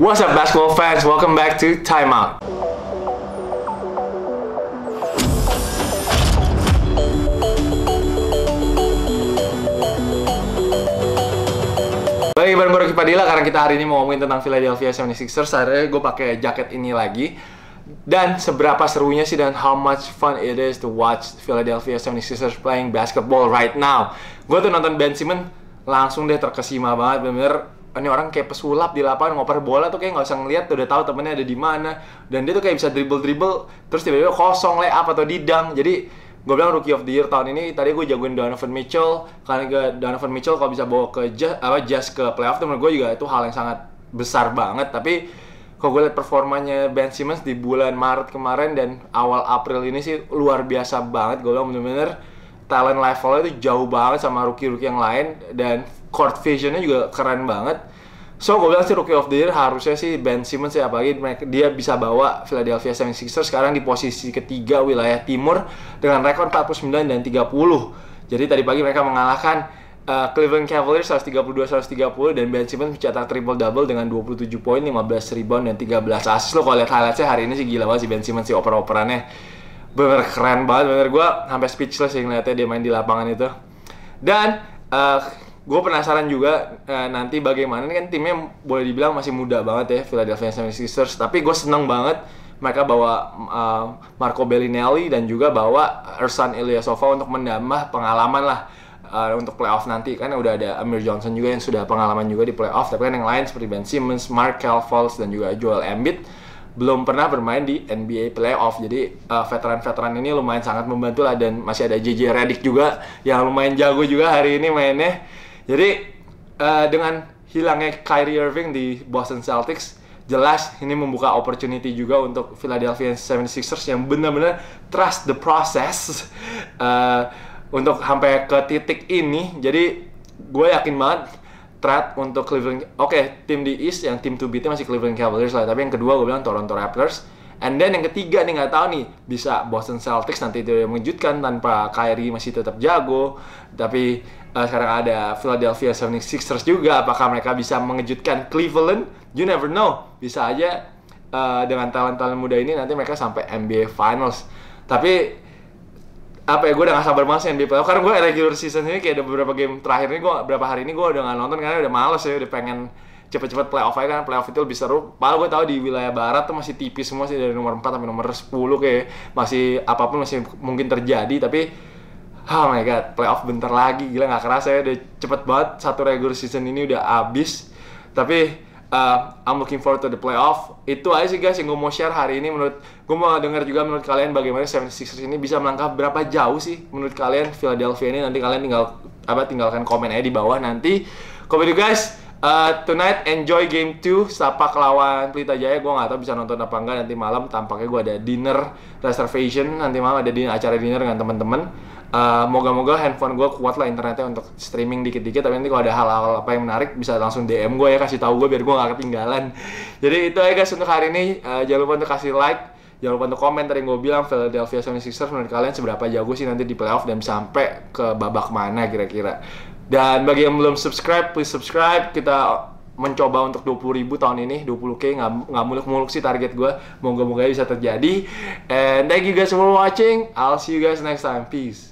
What's up basketball fans? Welcome back to Time Out. Baik, bareng gue Padilla karena kita hari ini mau ngomongin tentang Philadelphia 76ers. Akhirnya gue pakai jaket ini lagi. Dan seberapa serunya sih dan how much fun it is to watch Philadelphia 76ers playing basketball right now. Gue tuh nonton Ben Simmons langsung deh terkesima banget bener-bener ini orang kayak pesulap di lapangan ngoper bola tuh kayak nggak usah ngeliat udah tahu temennya ada di mana dan dia tuh kayak bisa dribble dribble terus tiba-tiba kosong lay up atau didang jadi gue bilang rookie of the year tahun ini tadi gue jagoin Donovan Mitchell karena ke Donovan Mitchell kalau bisa bawa ke jazz, apa just ke playoff tuh menurut gue juga itu hal yang sangat besar banget tapi kalau gue liat performanya Ben Simmons di bulan Maret kemarin dan awal April ini sih luar biasa banget gue bilang bener-bener talent levelnya itu jauh banget sama rookie-rookie yang lain dan court visionnya juga keren banget so gue bilang sih rookie of the year harusnya sih Ben Simmons ya apalagi dia bisa bawa Philadelphia 76ers sekarang di posisi ketiga wilayah timur dengan rekor 49 dan 30 jadi tadi pagi mereka mengalahkan uh, Cleveland Cavaliers 132-130 dan Ben Simmons mencetak triple double dengan 27 poin, 15 rebound dan 13 assist. Lo kalau lihat highlightnya hari ini sih gila banget sih Ben Simmons si oper-operannya. Bener keren banget, bener gue sampai speechless sih ngeliatnya dia main di lapangan itu. Dan uh, gue penasaran juga uh, nanti bagaimana ini kan timnya boleh dibilang masih muda banget ya Philadelphia 76ers tapi gue seneng banget mereka bawa uh, Marco Bellinelli dan juga bawa Ersan Ilyasova untuk menambah pengalaman lah uh, untuk playoff nanti kan udah ada Amir Johnson juga yang sudah pengalaman juga di playoff tapi kan yang lain seperti Ben Simmons, Markel Fultz dan juga Joel Embiid belum pernah bermain di NBA playoff jadi veteran veteran-veteran ini lumayan sangat membantu lah dan masih ada JJ Redick juga yang lumayan jago juga hari ini mainnya jadi uh, dengan hilangnya Kyrie Irving di Boston Celtics jelas ini membuka opportunity juga untuk Philadelphia 76ers yang benar-benar trust the process uh, untuk sampai ke titik ini. Jadi gue yakin banget threat untuk Cleveland. Oke, okay, tim di East yang tim to beat masih Cleveland Cavaliers lah, tapi yang kedua gue bilang Toronto Raptors And then yang ketiga nih nggak tahu nih bisa Boston Celtics nanti itu mengejutkan tanpa Kyrie masih tetap jago. Tapi uh, sekarang ada Philadelphia 76ers juga. Apakah mereka bisa mengejutkan Cleveland? You never know. Bisa aja uh, dengan talent-talent muda ini nanti mereka sampai NBA Finals. Tapi apa ya gue udah gak sabar banget sih NBA playoff karena gue regular season ini kayak ada beberapa game terakhir ini gue berapa hari ini gue udah gak nonton karena udah males ya udah pengen cepat-cepat playoff aja kan playoff itu lebih seru. Padahal gue tahu di wilayah barat tuh masih tipis semua sih dari nomor 4 sampai nomor 10 kayak masih apapun masih mungkin terjadi tapi Oh my god, playoff bentar lagi gila nggak kerasa ya udah cepet banget satu regular season ini udah abis. Tapi uh, I'm looking forward to the playoff. Itu aja sih guys yang gue mau share hari ini menurut gue mau denger juga menurut kalian bagaimana 76ers ini bisa melangkah berapa jauh sih menurut kalian Philadelphia ini nanti kalian tinggal apa tinggalkan komen aja di bawah nanti. Komen guys. Eh, tonight enjoy game 2 Sapak lawan Pelita Jaya Gue gak tau bisa nonton apa enggak nanti malam Tampaknya gue ada dinner reservation Nanti malam ada dinner, acara dinner dengan temen-temen uh, eh, Moga-moga handphone gue kuat lah internetnya untuk streaming dikit-dikit Tapi nanti kalau ada hal-hal apa yang menarik Bisa langsung DM gue ya kasih tahu gue biar gue gak ketinggalan Jadi itu aja guys untuk hari ini uh, Jangan lupa untuk kasih like jangan lupa untuk komen tadi yang gue bilang Philadelphia 76ers menurut kalian seberapa jago sih nanti di playoff dan sampai ke babak mana kira-kira dan bagi yang belum subscribe please subscribe kita mencoba untuk 20 ribu tahun ini 20k nggak muluk-muluk sih target gue moga-moga bisa terjadi and thank you guys for watching I'll see you guys next time peace